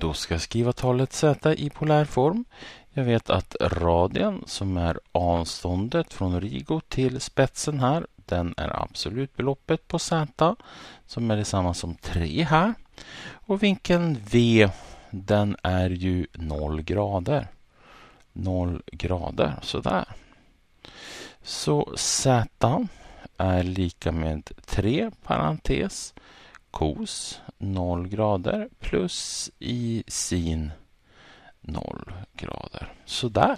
Då ska jag skriva talet Z i polär form. Jag vet att radien som är avståndet från Rigo till spetsen här, den är absolutbeloppet på Z som är detsamma som 3 här. Och vinkeln V, den är ju 0 grader. 0 grader, sådär. Så Z är lika med 3 parentes kos 0 grader plus i sin 0 grader. Sådär.